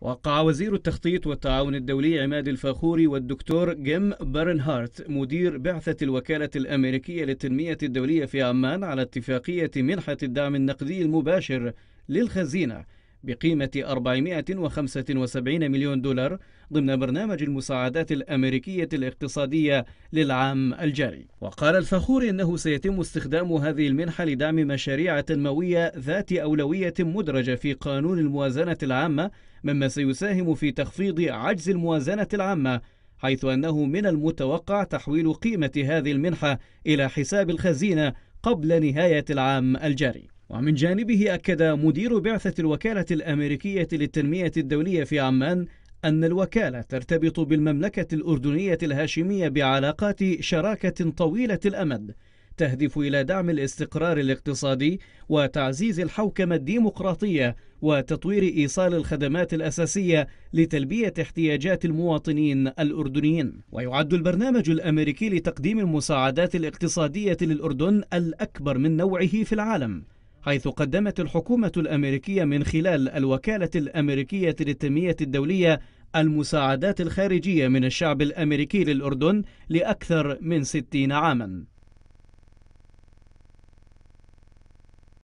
وقع وزير التخطيط والتعاون الدولي عماد الفاخوري والدكتور جيم بارنهارت مدير بعثة الوكالة الأمريكية للتنمية الدولية في عمان على اتفاقية منحة الدعم النقدي المباشر للخزينة بقيمة 475 مليون دولار ضمن برنامج المساعدات الأمريكية الاقتصادية للعام الجاري وقال الفخور إنه سيتم استخدام هذه المنحة لدعم مشاريع تنموية ذات أولوية مدرجة في قانون الموازنة العامة مما سيساهم في تخفيض عجز الموازنة العامة حيث أنه من المتوقع تحويل قيمة هذه المنحة إلى حساب الخزينة قبل نهاية العام الجاري ومن جانبه أكد مدير بعثة الوكالة الأمريكية للتنمية الدولية في عمان أن الوكالة ترتبط بالمملكة الأردنية الهاشمية بعلاقات شراكة طويلة الأمد تهدف إلى دعم الاستقرار الاقتصادي وتعزيز الحوكمة الديمقراطية وتطوير إيصال الخدمات الأساسية لتلبية احتياجات المواطنين الأردنيين ويعد البرنامج الأمريكي لتقديم المساعدات الاقتصادية للأردن الأكبر من نوعه في العالم حيث قدمت الحكومة الأمريكية من خلال الوكالة الأمريكية للتنمية الدولية المساعدات الخارجية من الشعب الأمريكي للأردن لأكثر من 60 عاماً